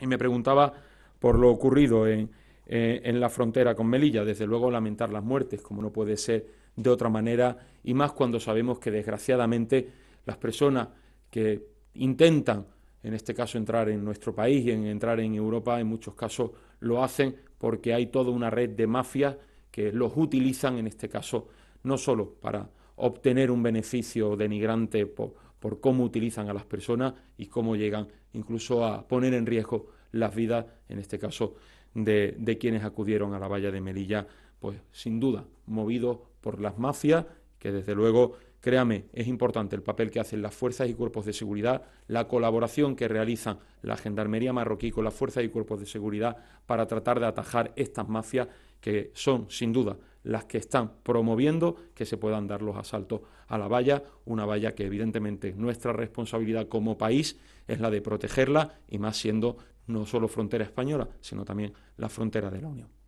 y me preguntaba por lo ocurrido eh, en, la frontera con Melilla. Desde luego lamentar las muertes, como no puede ser de otra manera, y más cuando sabemos que desgraciadamente las personas que intentan, en este caso, entrar en nuestro país y en entrar en Europa, en muchos casos lo hacen porque hay toda una red de mafias que los utilizan, en este caso, no solo para obtener un beneficio denigrante por, cómo utilizan a las personas y cómo llegan incluso a poner en riesgo las vidas, en este caso, de, quienes acudieron a la valla de Melilla, pues sin duda, movido por las mafias, que desde luego Créame, es importante el papel que hacen las fuerzas y cuerpos de seguridad, la colaboración que realiza la Gendarmería marroquí con las fuerzas y cuerpos de seguridad para tratar de atajar estas mafias que son, sin duda, las que están promoviendo que se puedan dar los asaltos a la valla, una valla que evidentemente nuestra responsabilidad como país es la de protegerla y más siendo no solo frontera española, sino también la frontera de la Unión.